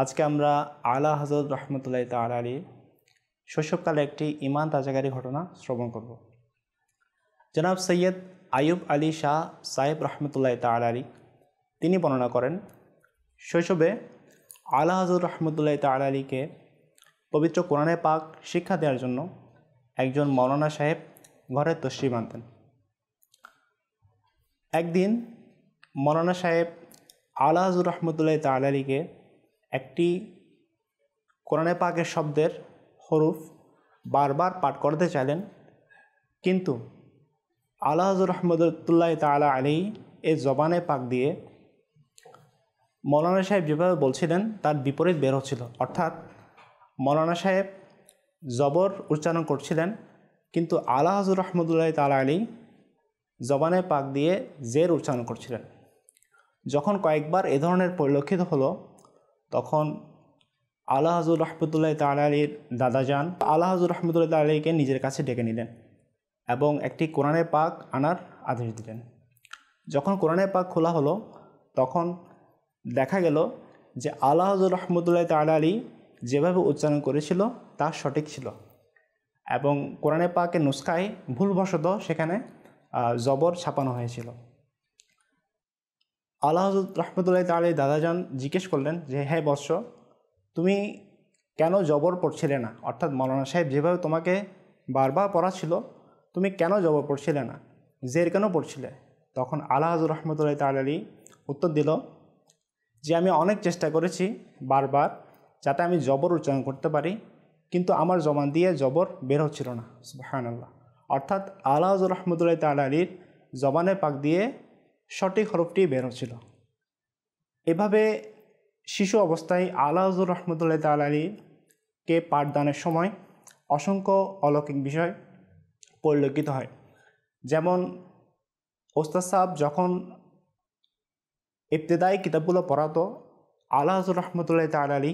আজকে আমরা আলা হজরত রহমতুল্লাহ তাল আলী শৈশবকালে একটি ইমান তাজাগারি ঘটনা শ্রবণ করব জনাব সৈয়দ আয়ুব আলী শাহ সাহেব রহমতুল্লাহ তাল আলী তিনি বর্ণনা করেন শৈশবে আলা হজরত রহমতুল্লাহ তাল আলীকে পবিত্র কোরআনে পাক শিক্ষা দেওয়ার জন্য একজন মৌলানা সাহেব ঘরে তশ্রিম মানতেন একদিন মৌলানা সাহেব আলা হজরত রহমতুল্লাহ তাল আলীকে একটি কোরআনে পাকের শব্দের হরুফ বারবার পাঠ করতে চাইলেন কিন্তু আল্লাহ হজর রহমদুল্লাহ তালা আলী এই জবানে পাক দিয়ে মৌলানা সাহেব যেভাবে বলছিলেন তার বিপরীত বের হচ্ছিল অর্থাৎ মৌলানা সাহেব জবর উচ্চারণ করছিলেন কিন্তু আল্লাহ হাজুর রহমদুল্লাহ তালা আলী জবানে পাক দিয়ে জের উচ্চারণ করছিলেন যখন কয়েকবার এ ধরনের পরিলক্ষিত হলো তখন আল্লাহ হাজুর রহমতুল্লাহ তালালির দাদা যান আল্লাহ হাজুর রহমতুল্লাহ তালালিকে নিজের কাছে ডেকে নিলেন এবং একটি কোরআনে পাক আনার আদেশ দিলেন যখন কোরআনে পাক খোলা হলো তখন দেখা গেল যে আল্লাহ হাজুর রহমতুল্লাহ তালালি যেভাবে উচ্চারণ করেছিল তা সঠিক ছিল এবং কোরআনে পাকের নুসখায় ভুলবশত সেখানে জবর ছাপানো হয়েছিল আল্লাহ রহমতুল্লাহ তালে দাদাজান জিজ্ঞেস করলেন যে হ্যাঁ বৎস তুমি কেন জবর পড়ছিলে না অর্থাৎ মৌলানা সাহেব যেভাবে তোমাকে বারবার পড়াচ্ছিল তুমি কেন জবর পড়ছিলে না জের কেন পড়ছিলে তখন আল্লাহ হজর রহমতুল্লাহ তালি উত্তর দিল যে আমি অনেক চেষ্টা করেছি বারবার যাতে আমি জবর উচ্চারণ করতে পারি কিন্তু আমার জবান দিয়ে জবর বের হচ্ছিল না সুবাহান আল্লাহ অর্থাৎ আল্লাহ রহমতুল্লাহ তাল আলীর জবানে পাক দিয়ে সঠিক হরফটি বেরোচ্ছিল এভাবে শিশু অবস্থায় আলাহজুর রহমতুল্লাহ তাল আলীকে পাঠদানের সময় অসংখ্য অলৌকিক বিষয় পরিলক্ষিত হয় যেমন ওস্তাদ সাহাব যখন ইবতদায়ী কিতাবগুলো পড়াতো আলাহজুর হজুর রহমতুল্লাহ তাল আলী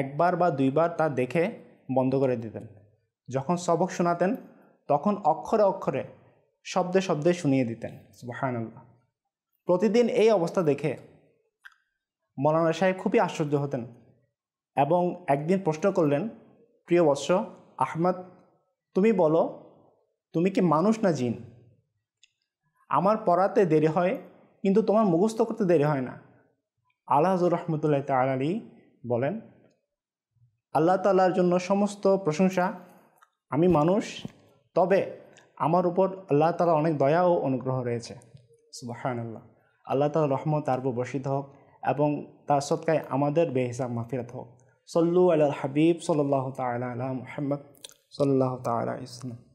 একবার বা দুইবার তা দেখে বন্ধ করে দিতেন যখন সবক শোনাতেন তখন অক্ষরে অক্ষরে শব্দে শব্দে শুনিয়ে দিতেন সুবাহান প্রতিদিন এই অবস্থা দেখে মৌলানা সাহেব খুবই আশ্চর্য হতেন এবং একদিন প্রশ্ন করলেন প্রিয় বৎস আহমদ তুমি বলো তুমি কি মানুষ না জিন আমার পড়াতে দেরি হয় কিন্তু তোমার মুখস্থ করতে দেরি হয় না আল্লাহ হাজুর রহমতুল্লাহ তালী বলেন আল্লাহ তালার জন্য সমস্ত প্রশংসা আমি মানুষ তবে আমার উপর আল্লাহ তালা অনেক দয়া ও অনুগ্রহ রয়েছে সুবাহান্লাহ আল্লাহ তাল রহমত তার বর্ষিত হোক এবং তার সৎকায় আমাদের বেহিসাব মাফিরাত হোক সল্লু আল্লাহ হাবিব সল্লাহ তাল আল্লাহ মোহাম্মদ সল্লাহ তাল ইসলাম